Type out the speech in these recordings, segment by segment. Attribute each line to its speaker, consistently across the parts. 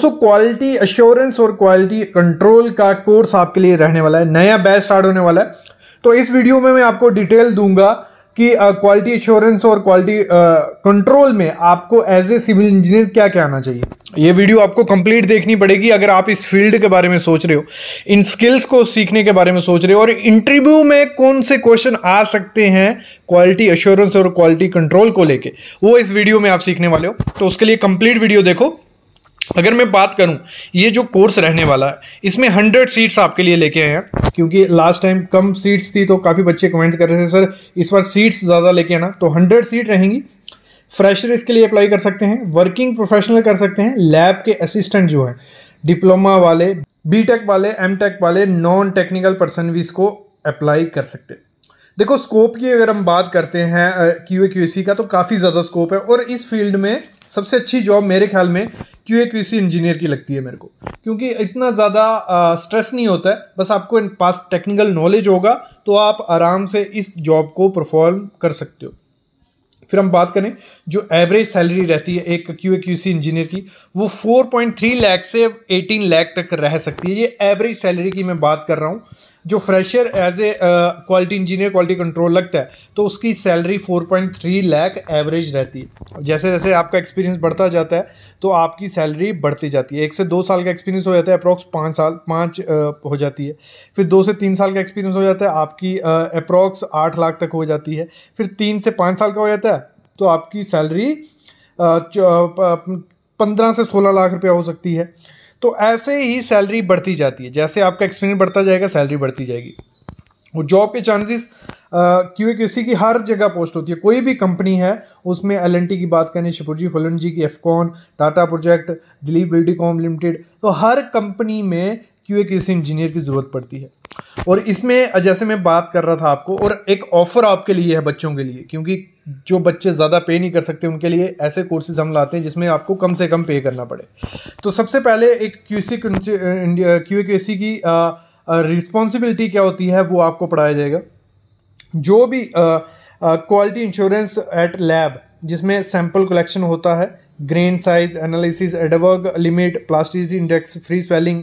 Speaker 1: दोस्तों quality assurance और quality control का कोर्स आपके लिए रहने वाला है नया बैच स्टार्ट होने वाला है तो इस वीडियो में मैं आपको डिटेल दूंगा कि क्वालिटी एश्योरेंस और क्वालिटी कंट्रोल में आपको एज ए सिविल इंजीनियर क्या क्या आना चाहिए ये वीडियो आपको कंप्लीट देखनी पड़ेगी अगर आप इस फील्ड के बारे में सोच रहे हो इन स्किल्स को सीखने के बारे में सोच रहे हो और इंटरव्यू में कौन से क्वेश्चन आ सकते हैं क्वालिटी एश्योरेंस और क्वालिटी कंट्रोल को लेके वो इस वीडियो में आप सीखने वाले हो तो उसके लिए कंप्लीट वीडियो देखो अगर मैं बात करूं ये जो कोर्स रहने वाला है इसमें हंड्रेड सीट्स आपके लिए लेके आए हैं क्योंकि लास्ट टाइम कम सीट्स थी तो काफ़ी बच्चे कमेंट्स कर रहे थे सर इस बार सीट्स ज़्यादा लेके आना तो हंड्रेड सीट रहेंगी फ्रेशर इसके लिए अप्लाई कर सकते हैं वर्किंग प्रोफेशनल कर सकते हैं लैब के असिस्टेंट जो हैं डिप्लोमा वाले बी वाले एम वाले नॉन टेक्निकल पर्सन भी इसको अप्लाई कर सकते हैं देखो स्कोप की अगर हम बात करते हैं क्यू ए क्यू सी का तो काफ़ी ज़्यादा स्कोप है और इस फील्ड में सबसे अच्छी जॉब मेरे ख्याल में Q A Q C engineer की लगती है मेरे को क्योंकि इतना ज़्यादा स्ट्रेस नहीं होता है बस आपको इन पास टेक्निकल नॉलेज होगा तो आप आराम से इस जॉब को परफॉर्म कर सकते हो फिर हम बात करें जो एवरेज सैलरी रहती है एक Q A Q C engineer की वो 4.3 लाख से 18 लाख तक रह सकती है ये एवरेज सैलरी की मैं बात कर रहा हूँ जो fresher as a quality engineer quality control लगता है तो उसकी सैलरी 4.3 लैख एवरेज रहती है जैसे जैसे आपका एक्सपीरियंस बढ़ता जाता है तो आपकी सैलरी बढ़ती जाती है एक से दो साल का एक्सपीरियंस हो जाता है अप्रॉक्स पाँच साल पाँच uh, हो जाती है फिर दो से तीन साल का एक्सपीरियंस हो जाता है आपकी अप्रॉक्स uh, आठ लाख तक हो जाती है फिर तीन से पाँच साल का हो जाता है तो आपकी सैलरी uh, पंद्रह से सोलह लाख रुपया हो सकती है तो ऐसे ही सैलरी बढ़ती जाती है जैसे आपका एक्सपीरियंस बढ़ता जाएगा सैलरी बढ़ती जाएगी और जॉब के चांसेस क्यू ए की हर जगह पोस्ट होती है कोई भी कंपनी है उसमें एल की बात करें शिपुरजी फुलन जी की एफकॉन टाटा प्रोजेक्ट दिलीप बिल्डिकॉम लिमिटेड तो हर कंपनी में क्यू ए इंजीनियर की ज़रूरत पड़ती है और इसमें जैसे मैं बात कर रहा था आपको और एक ऑफ़र आपके लिए है बच्चों के लिए क्योंकि जो बच्चे ज़्यादा पे नहीं कर सकते उनके लिए ऐसे कोर्सेज हम लाते हैं जिसमें आपको कम से कम पे करना पड़े तो सबसे पहले एक Q C Q Q C की रिस्पॉन्सिबिलिटी क्या होती है वो आपको पढ़ाया जाएगा जो भी क्वालिटी इंश्योरेंस एट लैब जिसमें सैंपल कलेक्शन होता है grain size analysis Atterberg limit plasticity index free swelling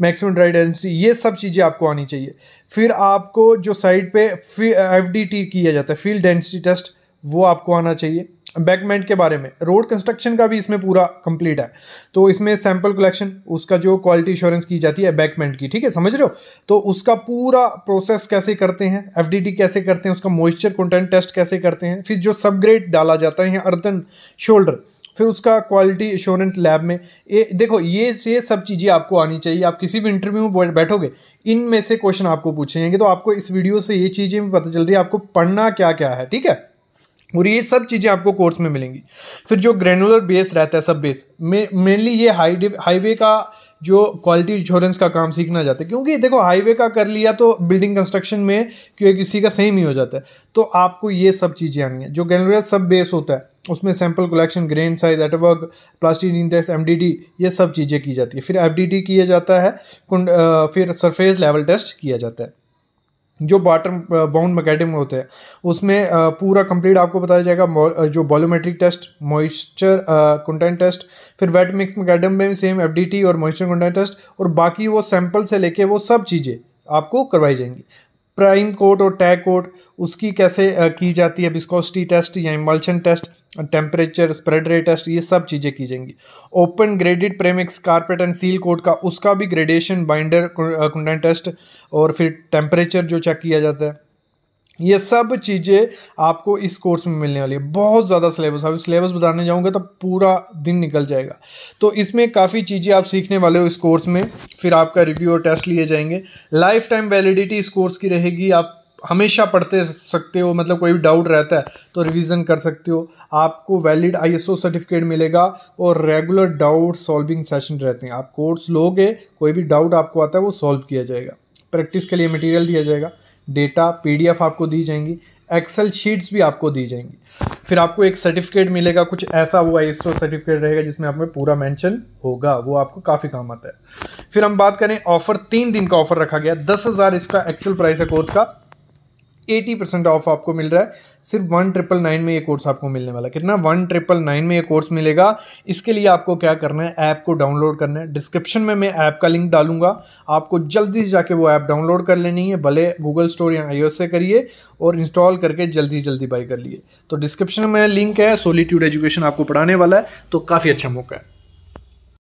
Speaker 1: maximum dry density ये सब चीज़ें आपको आनी चाहिए फिर आपको जो साइड पे एफ डी टी किया जाता है फील्ड डेंसिटी टेस्ट वो आपको आना चाहिए बैकमेंट के बारे में रोड कंस्ट्रक्शन का भी इसमें पूरा कंप्लीट है तो इसमें सैंपल कलेक्शन उसका जो क्वालिटी इंश्योरेंस की जाती है बैकमेंट की ठीक है समझ रहे हो तो उसका पूरा प्रोसेस कैसे करते हैं एफ कैसे करते हैं उसका मॉइस्चर कंटेंट टेस्ट कैसे करते हैं फिर जो सब ग्रेड डाला जाता है अर्थन शोल्डर फिर उसका क्वालिटी इंश्योरेंस लैब में ये देखो ये ये सब चीज़ें आपको आनी चाहिए आप किसी भी इंटरव्यू में बैठोगे इनमें से क्वेश्चन आपको पूछे जाएंगे तो आपको इस वीडियो से ये चीज़ें भी पता चल रही है आपको पढ़ना क्या क्या है ठीक है और ये सब चीज़ें आपको कोर्स में मिलेंगी फिर जो ग्रेनुलर बेस रहता है सब बेस मेनली ये हाई हाईवे का जो क्वालिटी इंश्योरेंस का काम सीखना चाहते हैं क्योंकि देखो हाईवे का कर लिया तो बिल्डिंग कंस्ट्रक्शन में क्योंकि किसी का सेम ही हो जाता है तो आपको ये सब चीज़ें आनी है जो ग्रेनुलर सब बेस होता है उसमें sample collection grain size Atterberg plastic index M ये सब चीज़ें की जाती है फिर एफ किया जाता है फिर सरफेस लेवल टेस्ट किया जाता है जो बॉटम बाउंड मैकेडम होते हैं उसमें पूरा कंप्लीट आपको बताया जाएगा जो volumetric test moisture content test फिर वेट मिक्स मैकेडम में सेम एफ और मॉइस्चर कंटेंट टेस्ट और बाकी वो सैंपल से लेके वो सब चीज़ें आपको करवाई जाएंगी प्राइम कोट और टैग कोट उसकी कैसे की जाती है बिस्कोसिटी टेस्ट या emulsion test temperature spread rate test ये सब चीज़ें की जाएंगी open graded premix carpet and seal coat का उसका भी ग्रेडेशन बाइंडर कुंडन टेस्ट और फिर टेम्परेचर जो चेक किया जाता है ये सब चीज़ें आपको इस कोर्स में मिलने वाली है बहुत ज़्यादा सिलेबस अभी सिलेबस बताने जाऊँगा तो पूरा दिन निकल जाएगा तो इसमें काफ़ी चीज़ें आप सीखने वाले हो इस कोर्स में फिर आपका रिव्यू और टेस्ट लिए जाएंगे लाइफ टाइम वैलिडिटी इस कोर्स की रहेगी आप हमेशा पढ़ते सकते हो मतलब कोई भी डाउट रहता है तो रिवीजन कर सकते हो आपको वैलिड आईएसओ सर्टिफिकेट मिलेगा और रेगुलर डाउट सॉल्विंग सेशन रहते हैं आप कोर्स लोगे कोई भी डाउट आपको आता है वो सॉल्व किया जाएगा प्रैक्टिस के लिए मटेरियल दिया जाएगा डेटा पीडीएफ आपको दी जाएंगी एक्सेल शीट्स भी आपको दी जाएंगी फिर आपको एक सर्टिफिकेट मिलेगा कुछ ऐसा वो आई सर्टिफिकेट रहेगा जिसमें आप में पूरा मेंशन होगा वो आपको काफ़ी काम आता है फिर हम बात करें ऑफर तीन दिन का ऑफर रखा गया दस हज़ार इसका एक्चुअल प्राइस है कोर्स का एटी परसेंट ऑफ आपको मिल रहा है सिर्फ वन ट्रिपल नाइन में ये कोर्स आपको मिलने वाला है कितना वन ट्रिपल नाइन में ये कोर्स मिलेगा इसके लिए आपको क्या करना है ऐप को डाउनलोड करना है डिस्क्रिप्शन में मैं ऐप का लिंक डालूंगा आपको जल्दी से जाके वो ऐप डाउनलोड कर लेनी है भले गूगल स्टोर या आई से करिए और इंस्टॉल करके जल्दी से जल्दी बाई कर लिए तो डिस्क्रिप्शन में लिंक है सोलिट्यूड एजुकेशन आपको पढ़ाने वाला है तो काफ़ी अच्छा मौका है